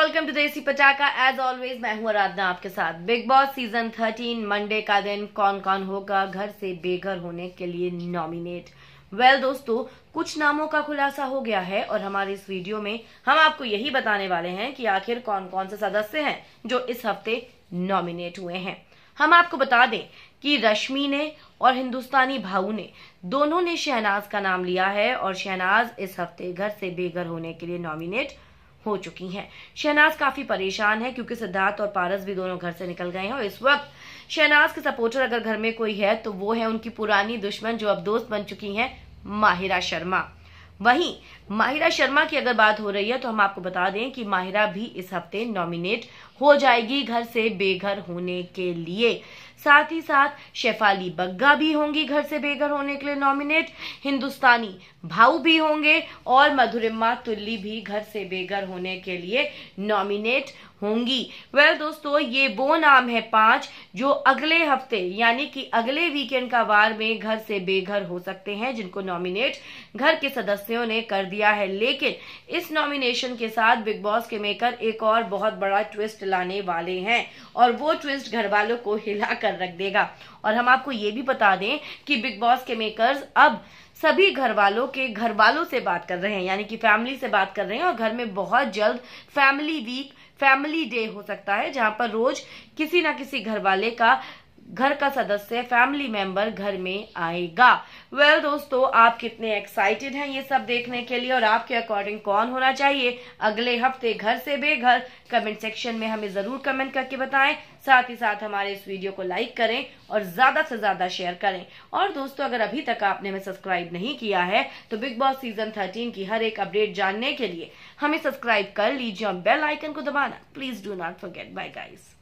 welcome to देसी पटाखा as always मैं हूं आराधना आपके साथ बिग बॉस सीजन 13 मंडे का दिन कौन कौन होगा घर से बेघर होने के लिए नॉमिनेट वेल well, दोस्तों कुछ नामों का खुलासा हो गया है और हमारे इस वीडियो में हम आपको यही बताने वाले हैं कि आखिर कौन कौन से सदस्य हैं जो इस हफ्ते नॉमिनेट हुए हैं हम आपको बता दें कि रश्मि ने और हिंदुस्तानी भाऊ ने दोनों ने शहनाज का नाम लिया है और शहनाज इस हफ्ते घर से बेघर होने के लिए नॉमिनेट हो चुकी हैं शहनाज काफी परेशान है क्योंकि सिद्धार्थ और पारस भी दोनों घर से निकल गए हैं और इस वक्त शहनाज के सपोर्टर अगर घर में कोई है तो वो है उनकी पुरानी दुश्मन जो अब दोस्त बन चुकी हैं माहिरा शर्मा वहीं माहिरा शर्मा की अगर बात हो रही है तो हम आपको बता दें कि माहिरा भी इस हफ्ते नॉमिनेट हो जाएगी घर से बेघर होने के लिए साथ ही साथ शेफाली बग्गा भी होंगी घर से बेघर होने के लिए नॉमिनेट हिंदुस्तानी भाऊ भी होंगे और मधुरिमा तुल्ली भी घर से बेघर होने के लिए नॉमिनेट होंगी वेल well, दोस्तों ये वो नाम है पांच जो अगले हफ्ते यानी कि अगले वीकेंड का वार में घर से बेघर हो सकते हैं जिनको नॉमिनेट घर के सदस्य सदस्यों ने कर दिया है लेकिन इस नॉमिनेशन के साथ बिग बॉस के मेकर एक और बहुत बड़ा ट्विस्ट लाने वाले हैं और वो ट्विस्ट घर वालों को हिला कर रख देगा और हम आपको ये भी बता दें कि बिग बॉस के मेकर्स अब सभी घर वालों के घर वालों से बात कर रहे हैं यानी कि फैमिली से बात कर रहे हैं और घर में बहुत जल्द फैमिली वीक फैमिली डे हो सकता है जहां पर रोज किसी ना किसी घर वाले का घर का सदस्य फैमिली मेंबर घर में आएगा वेल well, दोस्तों आप कितने एक्साइटेड हैं ये सब देखने के लिए और आपके अकॉर्डिंग कौन होना चाहिए अगले हफ्ते घर से बेघर कमेंट सेक्शन में हमें जरूर कमेंट करके बताएं साथ ही साथ हमारे इस वीडियो को लाइक करें और ज्यादा से ज्यादा शेयर करें और दोस्तों अगर अभी तक आपने हमें सब्सक्राइब नहीं किया है तो बिग बॉस सीजन थर्टीन की हर एक अपडेट जानने के लिए हमें सब्सक्राइब कर लीजिए और बेल आइकन को दबाना please do not forget bye guys